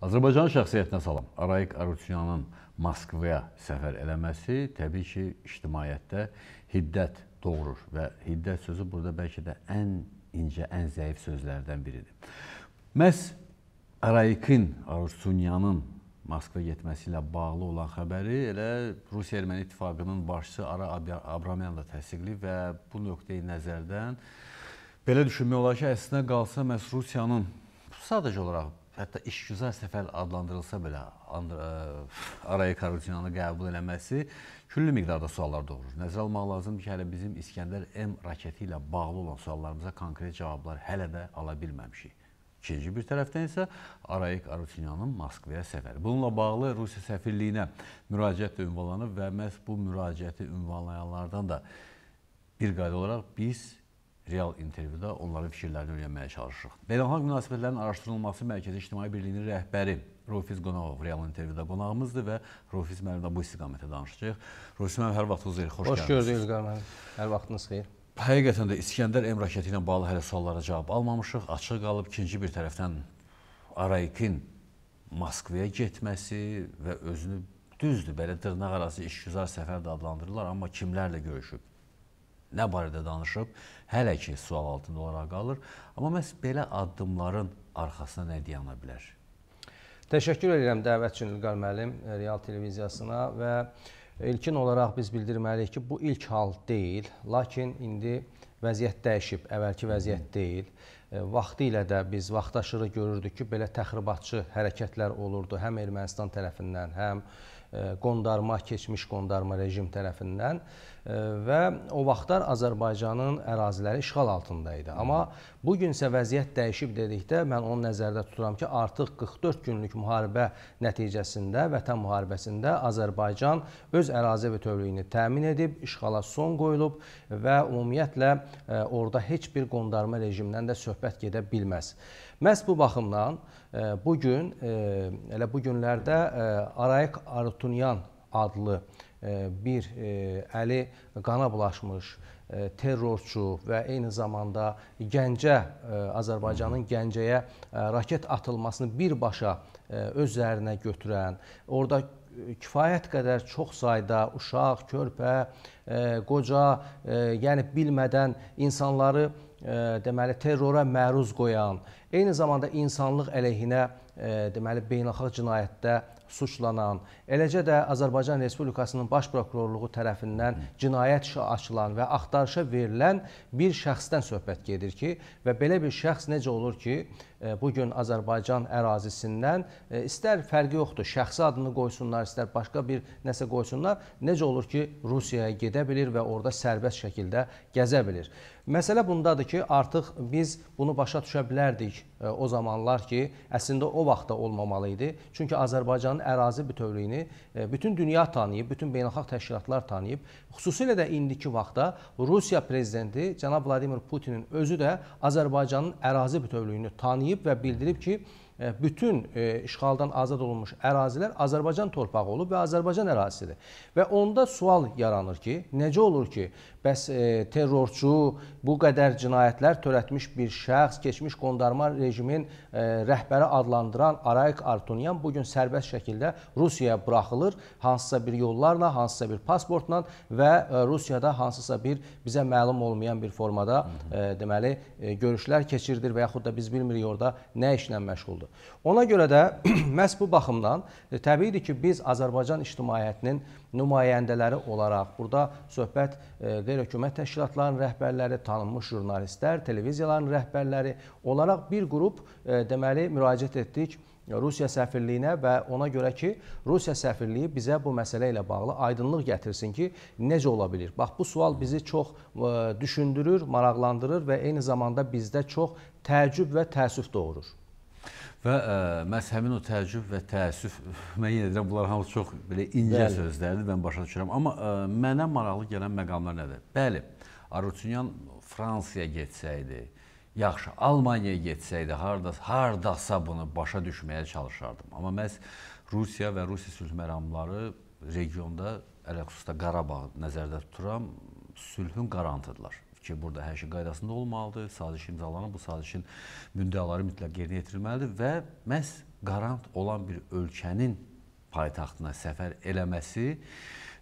Azərbaycan şəxsiyyətinə salam. Arayik Arutyanın Moskvaya səfər eləməsi təbii ki, ictimaiyyətdə hiddət doğurur və hiddət sözü burada bəlkə də ən incə, ən zəif sözlərdən biridir. Məs Arayikin Arutyanın Moskva getməsi ilə bağlı olan xəbəri elə Rusiya-Erməni ittifaqının başçısı Ara Abramyan da təsdiqləyib və bu nöqteyi nəzərdən belə düşünmək olar ki, əslində qalsa məs Rusiyanın sadəcə olaraq hətta işgüzar səfər adlandırılsa belə e, araya karantinanı qəbul eləməsi küllü miqdarda suallar doğurur. Nəzərə almaq lazımdır ki, hələ bizim İskəndər M raketi ilə bağlı olan suallarımıza konkret cavablar hələ də ala bilməmişik. İkinci bir tərəfdən isə Arayik Arutinyanın Moskvaya səfəri. Bununla bağlı Rusiya səfirliyinə müraciət də ünvanlanıb və məhz bu müraciəti ünvanlayanlardan da bir qayda olaraq biz real intervyuda onların fikirlərini öyrənməyə çalışırıq. Beynəlxalq münasibətlərin araşdırılması Mərkəzi İctimai Birliyinin rəhbəri Rofiz Qonağov real intervyuda qonağımızdır və Rofiz müəllim də bu istiqamətə danışacaq. Rofiz müəllim, hər vaxtınız xeyir, xoş, xoş gəldiniz. Xoş gördük İlqar müəllim. Hər vaxtınız xeyir. Həqiqətən də İskəndər M raketi ilə bağlı hələ suallara cavab almamışıq. Açıq qalıb ikinci bir tərəfdən Araykin Moskvaya getməsi və özünü düzdür, belə dırnaq arası işgüzar səfər də adlandırırlar, amma kimlərlə görüşüb? nə barədə danışıb, hələ ki sual altında olaraq qalır. Amma məhz belə addımların arxasına nə deyana bilər? Təşəkkür edirəm dəvət üçün İlqar müəllim e, Real televiziyasına və ilkin olaraq biz bildirməliyik ki, bu ilk hal deyil, lakin indi vəziyyət dəyişib, əvvəlki vəziyyət deyil. E, vaxtı ilə də biz vaxtaşırı görürdük ki, belə təxribatçı hərəkətlər olurdu həm Ermənistan tərəfindən, həm e, qondarma, keçmiş qondarma rejim tərəfindən və o vaxtlar Azərbaycanın əraziləri işğal altında idi. Amma bu günsə vəziyyət dəyişib dedikdə mən onu nəzərdə tuturam ki, artıq 44 günlük müharibə nəticəsində, vətən müharibəsində Azərbaycan öz ərazi bütövlüyünü təmin edib, işğala son qoyulub və ümumiyyətlə e, orada heç bir qondarma rejimdən də söhbət gedə bilməz. Məhz bu baxımdan e, bu gün e, elə bu günlərdə Arayik Arutunyan adlı E, bir e, əli qana bulaşmış e, terrorçu və eyni zamanda Gəncə, Azərbaycanın Gəncəyə raket atılmasını birbaşa öz üzərinə götürən, orada kifayət qədər çox sayda uşaq, körpə, qoca, yəni bilmədən insanları deməli terrora məruz qoyan, eyni zamanda insanlıq əleyhinə deməli beynəlxalq cinayətdə suçlanan, eləcə də Azərbaycan Respublikasının Baş Prokurorluğu tərəfindən cinayət işi açılan və axtarışa verilən bir şəxsdən söhbət gedir ki, və belə bir şəxs necə olur ki, e, bu gün Azərbaycan ərazisindən e, istər fərqi yoxdur, şəxsi adını qoysunlar, istər başqa bir nəsə qoysunlar, necə olur ki, Rusiyaya gedə bilir və orada sərbəst şəkildə gəzə bilir. Məsələ bundadır ki, artıq biz bunu başa düşə bilərdik e, o zamanlar ki, əslində o vaxtda olmamalı idi. Çünki Azərbaycanı Azərbaycanın ərazi bütövlüyünü e, bütün dünya tanıyıb, bütün beynəlxalq təşkilatlar tanıyıb. Xüsusilə də indiki vaxtda Rusiya prezidenti cənab Vladimir Putinin özü də Azərbaycanın ərazi bütövlüyünü tanıyıb və bildirib ki, E, bütün e, işğaldan azad olunmuş ərazilər Azərbaycan torpağı olub və Azərbaycan ərazisidir. Və onda sual yaranır ki, necə olur ki, bəs e, terrorçu bu qədər cinayətlər törətmiş bir şəxs, keçmiş qondarma rejimin rəhbəri adlandıran Arayik Artunyan bu gün sərbəst şəkildə Rusiyaya buraxılır, hansısa bir yollarla, hansısa bir pasportla və Rusiyada hansısa bir bizə məlum olmayan bir formada deməli görüşlər keçirdir və yaxud da biz bilmirik orada nə işlə məşğuldur. Ona görə də məhz bu baxımdan e, təbiidir ki, biz Azərbaycan ictimaiyyətinin nümayəndələri olaraq burada söhbət e, qeyri-hökumət təşkilatlarının rəhbərləri, tanınmış jurnalistlər, televiziyaların rəhbərləri olaraq bir qrup e, deməli müraciət etdik Rusiya səfirliyinə və ona görə ki, Rusiya səfirliyi bizə bu məsələ ilə bağlı aydınlıq gətirsin ki, necə ola bilir? Bax, bu sual bizi çox düşündürür, maraqlandırır və eyni zamanda bizdə çox təəccüb və təəssüf doğurur. Və ə, e, məhz həmin o təəccüb və təəssüf, mən yenə deyirəm, bunlar hamısı çox belə incə Bəli. sözdərdir, mən başa düşürəm. Amma ə, e, mənə maraqlı gələn məqamlar nədir? Bəli, Arutunyan Fransaya getsəydi, yaxşı, Almaniyaya getsəydi, hardasa, hardasa bunu başa düşməyə çalışardım. Amma məhz Rusiya və Rusiya sülh məramları regionda, ələxüsusda Qarabağ nəzərdə tuturam, sülhün qarantıdırlar ki, burada hər şey qaydasında olmalıdır, saziş imzalanıb, bu sazişin müddəaları mütləq yerinə yetirilməlidir və məhz qarant olan bir ölkənin paytaxtına səfər eləməsi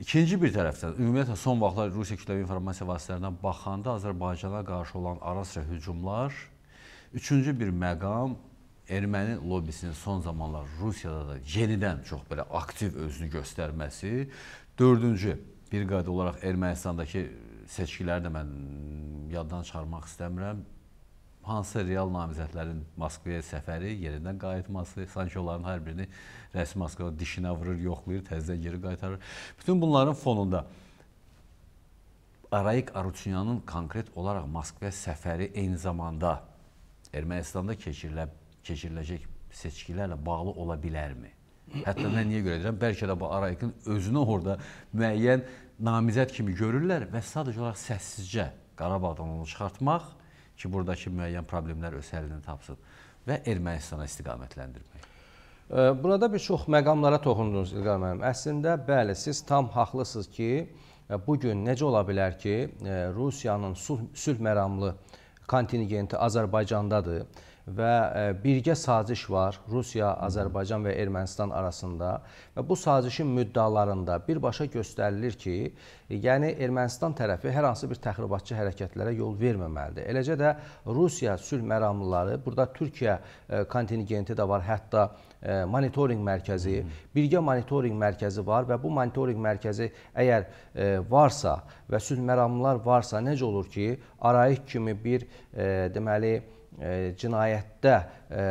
İkinci bir tərəfdən, ümumiyyətlə son vaxtlar Rusiya kütləvi informasiya vasitələrindən baxanda Azərbaycana qarşı olan arasıra hücumlar, üçüncü bir məqam erməni lobisinin son zamanlar Rusiyada da yenidən çox belə aktiv özünü göstərməsi. Dördüncü, bir qayda olaraq Ermənistandakı seçkiləri də mən yaddan çıxarmaq istəmirəm. Hansı real namizədlərin Moskvaya səfəri, yerindən qayıtması, sanki onların hər birini rəsmi Moskva dişinə vurur, yoxlayır, təzədən geri qaytarır. Bütün bunların fonunda Arayik Arutunyanın konkret olaraq Moskvaya səfəri eyni zamanda Ermənistanda keçirilə, keçiriləcək seçkilərlə bağlı ola bilərmi? Hətta mən niyə görə deyirəm? Bəlkə də bu Arayikin özünə orada müəyyən namizəd kimi görürlər və sadəcə olaraq səssizcə Qarabağdan onu çıxartmaq ki, buradakı müəyyən problemlər öz həllini tapsın və Ermənistana istiqamətləndirmək. Burada bir çox məqamlara toxundunuz İlqar müəllim. Əslində bəli, siz tam haqlısınız ki, bu gün necə ola bilər ki, Rusiyanın sülh məramlı kontingenti Azərbaycandadır və e, birgə saziş var Rusiya, Azərbaycan və Ermənistan arasında və bu sazişin müddəalarında birbaşa göstərilir ki, yəni Ermənistan tərəfi hər hansı bir təxribatçı hərəkətlərə yol verməməlidir. Eləcə də Rusiya sülh məramlıları, burada Türkiyə e, kontingenti də var, hətta e, monitorinq mərkəzi, birgə monitorinq mərkəzi var və bu monitorinq mərkəzi əgər varsa və sülh məramlılar varsa necə olur ki, arayik kimi bir deməli e, cinayet Hətta e,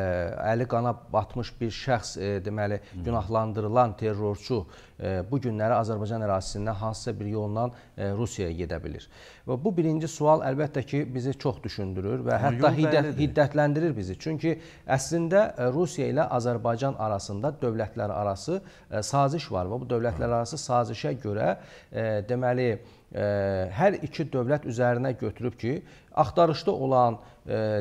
əli qana batmış bir şəxs e, deməli günahlandırılan terrorçu e, bu günləri Azərbaycan ərazisindən hansısa bir yoldan Rusiyaya gedə bilir. Və bu birinci sual əlbəttə ki bizi çox düşündürür və Amma hətta hiddət, hiddətləndirir bizi. Çünki əslində Rusiya ilə Azərbaycan arasında dövlətlər arası saziş var və bu dövlətlər arası sazişə görə deməli hər iki dövlət üzərinə götürüb ki, axtarışda olan,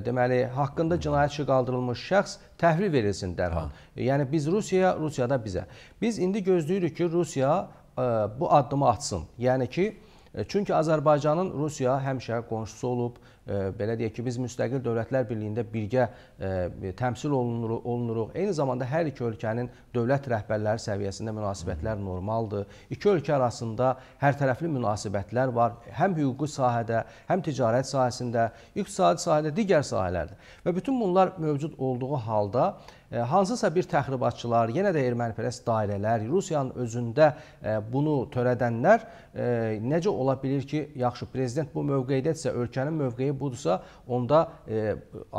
deməli, haqqında cinayət qarşı qaldırılmış şəxs təhvil verilsin dərhal. Ha. E, yəni biz Rusiyaya, Rusiyada bizə. Biz indi gözləyirik ki, Rusiya ə, e, bu addımı atsın. Yəni ki, e, çünki Azərbaycanın Rusiya həmişə qonşusu olub, belə deyək ki, biz müstəqil dövlətlər birliyində birgə e, təmsil olunur, olunuruq. Eyni zamanda hər iki ölkənin dövlət rəhbərləri səviyyəsində münasibətlər normaldır. İki ölkə arasında hərtərəfli münasibətlər var. Həm hüquqi sahədə, həm ticarət sahəsində, iqtisadi sahədə, digər sahələrdə. Və bütün bunlar mövcud olduğu halda E, hansısa bir təxribatçılar, yenə də ermənipərəst dairələr, Rusiyanın özündə e, bunu törədənlər e, necə ola bilir ki, yaxşı prezident bu mövqeydədirsə, ölkənin mövqeyi budursa, onda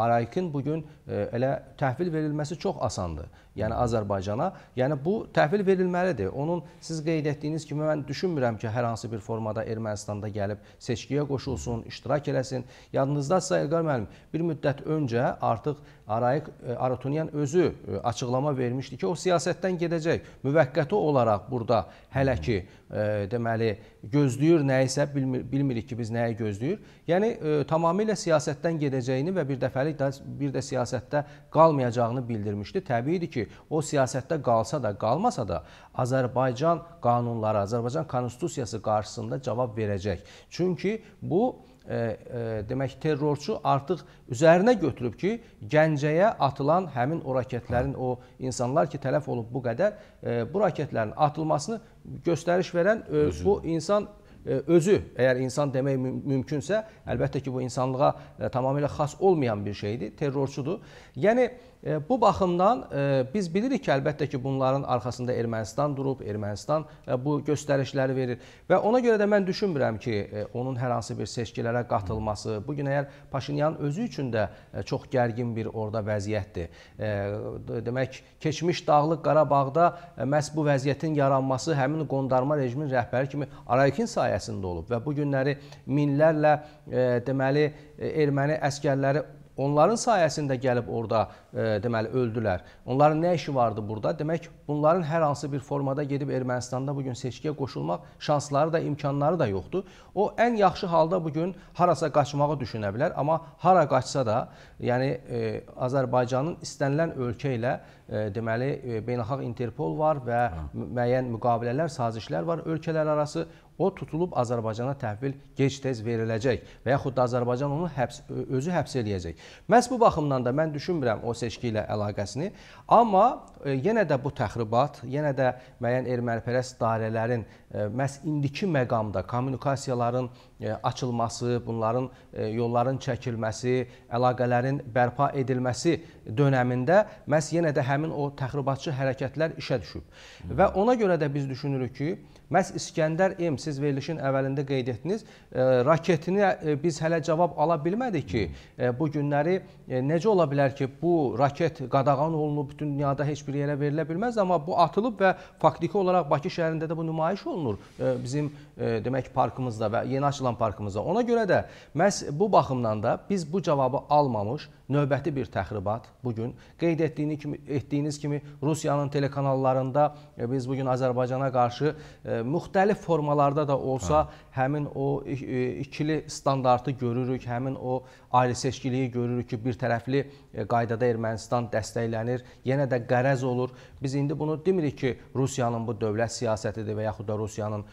Araykin bu gün elə təhvil verilməsi çox asandır yəni Azərbaycana. Yəni bu təhvil verilməlidir. Onun siz qeyd etdiyiniz kimi mən düşünmürəm ki, hər hansı bir formada Ermənistanda gəlib seçkiyə qoşulsun, iştirak eləsin. Yadınızdadsa Elqar müəllim, bir müddət öncə artıq Arayik e, Aratunyan özü e, açıqlama vermişdi ki, o siyasətdən gedəcək. Müvəqqəti olaraq burada hələ ki e, deməli gözləyir nəyisə bilmir, bilmirik ki, biz nəyi gözləyir. Yəni tamamilə siyasətdən gedəcəyini və bir dəfəlik də bir də siyasətdə qalmayacağını bildirmişdi. Təbiidir ki, ki, o siyasətdə qalsa da, qalmasa da Azərbaycan qanunları, Azərbaycan konstitusiyası qarşısında cavab verəcək. Çünki bu E, e, demək terrorçu artıq üzərinə götürüb ki, Gəncəyə atılan həmin o raketlərin o insanlar ki, tələf olub bu qədər e, bu raketlərin atılmasını göstəriş verən e, bu insan e, özü, əgər insan demək mümkünsə, əlbəttə ki, bu insanlığa e, tamamilə xas olmayan bir şeydir, terrorçudur. Yəni E, bu baxımdan e, biz bilirik ki, əlbəttə ki, bunların arxasında Ermənistan durub, Ermənistan e, bu göstərişləri verir və ona görə də mən düşünmürəm ki, onun hər hansı bir seçkilərə qatılması, bu gün əgər Paşinyan özü üçün də çox gərgin bir orada vəziyyətdir. Demək, keçmiş Dağlıq Qarabağda məhz bu vəziyyətin yaranması həmin qondarma rejimin rəhbəri kimi Arakin sayəsində olub və bu günləri minlərlə deməli erməni əskərləri Onların sayəsində gəlib orada e, deməli öldülər. Onların nə işi vardı burada? Demək, bunların hər hansı bir formada gedib Ermənistanda bu gün seçkiyə qoşulmaq şansları da, imkanları da yoxdur. O ən yaxşı halda bu gün harasa qaçmağı düşünə bilər, amma hara qaçsa da, yəni e, Azərbaycanın istənilən ölkə ilə e, deməli e, beynəlxalq Interpol var və hə. müəyyən müqavilələr, sazişlər var ölkələr arası o tutulub Azərbaycana təhvil gec-tez veriləcək və yaxud da Azərbaycan onu həbs, özü həbs eləyəcək. Məhz bu baxımdan da mən düşünmürəm o seçki ilə əlaqəsini, amma e, yenə də bu təxribat, yenə də müəyyən ermənipərəst dairələrin e, məhz indiki məqamda kommunikasiyaların E, açılması, bunların e, yolların çəkilməsi, əlaqələrin bərpa edilməsi dönəmində məhz yenə də həmin o təxribatçı hərəkətlər işə düşüb. Hı. Və ona görə də biz düşünürük ki, məhz İskəndər M siz verilişin əvvəlində qeyd etdiniz, e, raketini biz hələ cavab ala bilmədik ki, bu günləri necə ola bilər ki, bu raket qadağan olunub bütün dünyada heç bir yerə verilə bilməz, amma bu atılıb və faktiki olaraq Bakı şəhərində də bu nümayiş olunur. Bizim demək parkımızda və yeni açılan asılan parkımıza. Ona görə də məhz bu baxımdan da biz bu cavabı almamış növbəti bir təxribat bu gün qeyd etdiyini kimi etdiyiniz kimi Rusiyanın telekanallarında e, biz bu gün Azərbaycana qarşı e, müxtəlif formalarda da olsa hə. həmin o e, ikili standartı görürük, həmin o ayrı seçkiliyi görürük ki, bir tərəfli qaydada Ermənistan dəstəklənir, yenə də qərəz olur. Biz indi bunu demirik ki, Rusiyanın bu dövlət siyasətidir və yaxud da Rusiyanın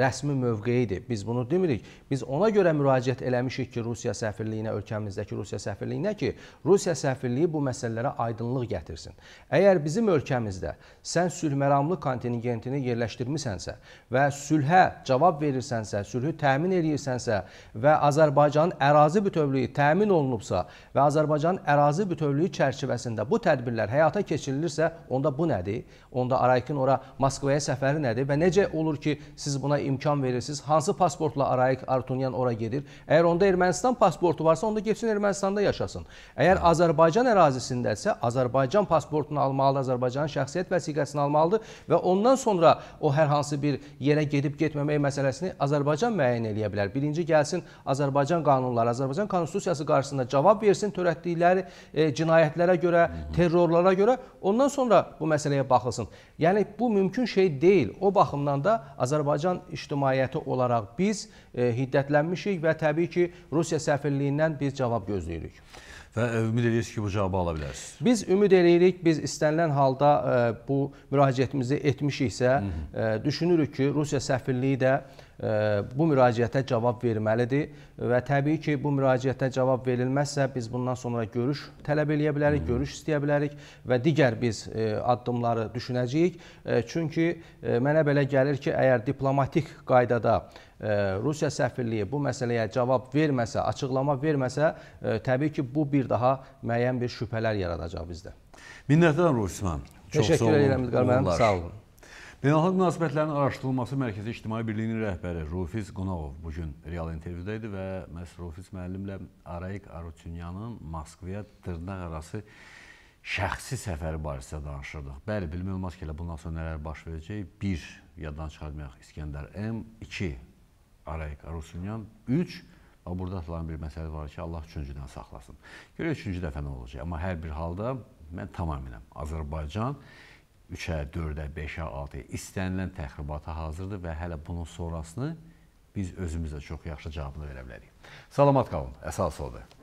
rəsmi mövqeyidir. Biz bunu demirik. Biz ona görə müraciət eləmişik ki, Rusiya səfirliyinə, ölkəmizdəki Rusiya səfirliyinə ki, Rusiya səfirliyi bu məsələlərə aydınlıq gətirsin. Əgər bizim ölkəmizdə sən sülhməramlı kontingentini yerləşdirmisənsə və sülhə cavab verirsənsə, sülhü təmin edirsənsə və Azərbaycanın ərazi bütövlüyü təmin olunubsa və Azərbaycanın ərazi bütövlüyü çərçivəsində bu tədbirlər həyata keçirilirsə, onda bu nədir? Onda Araykin ora Moskvaya səfəri nədir və necə olur ki, siz buna imkan verirsiniz? Hansı pasportla Arayik Artunyan ora gedir. Əgər onda Ermənistan pasportu varsa, onda getsin Ermənistanda yaşasın. Əgər hə. Azərbaycan ərazisindəsə, Azərbaycan pasportunu almalıdır, Azərbaycanın şəxsiyyət vəsiqəsini almalıdır və ondan sonra o hər hansı bir yerə gedib getməmək məsələsini Azərbaycan müəyyən eləyə bilər. Birinci gəlsin Azərbaycan qanunları, Azərbaycan konstitusiyası qarşısında cavab versin törətdikləri e, cinayətlərə görə, terrorlara görə. Ondan sonra bu məsələyə baxılsın. Yəni bu mümkün şey deyil. O baxımdan da Azərbaycan ictimaiyyəti olaraq biz e, hiddətlənmişik və təbii ki, Rusiya səfirliyindən biz cavab gözləyirik. Və e, ümid edirik ki, bu cavabı ala bilərsiniz. Biz ümid edirik, biz istənilən halda e, bu müraciətimizi etmişiksə, Hı -hı. E, düşünürük ki, Rusiya səfirliyi də bu müraciətə cavab verməlidir və təbii ki, bu müraciətə cavab verilməzsə biz bundan sonra görüş tələb eləyə bilərik, hmm. görüş istəyə bilərik və digər biz addımları düşünəcəyik. Çünki mənə belə gəlir ki, əgər diplomatik qaydada Rusiya səfirliyi bu məsələyə cavab verməsə, açıqlama verməsə, e, təbii ki, bu bir daha müəyyən bir şübhələr yaradacaq bizdə. Minnətdaram Rusman. Təşəkkür edirəm İlqar müəllim. Sağ olun. Beynəlxalq münasibətlərin araşdırılması Mərkəzi İctimai Birliyinin rəhbəri Rufiz Qunavov bu gün real intervyuda idi və məhz Rufiz müəllimlə Arayik Arutyunyanın Moskvaya dırnaq arası şəxsi səfəri barəsində danışırdıq. Bəli, bilmək olmaz ki, elə bundan sonra nələr baş verəcək? Bir, yaddan çıxarmayaq İskəndər M, 2, Arayik Arusyanyan. Üç, burada atılan bir məsələ var ki, Allah üçüncüdən saxlasın. Görək üçüncü dəfə nə olacaq. Amma hər bir halda mən tamamilə Azərbaycan 3-ə, 4-ə, 5-ə, 6-ya istənilən təxribata hazırdır və hələ bunun sonrasını biz özümüz də çox yaxşı cavabını verə bilərik. Salamat qalın. Əsas odur.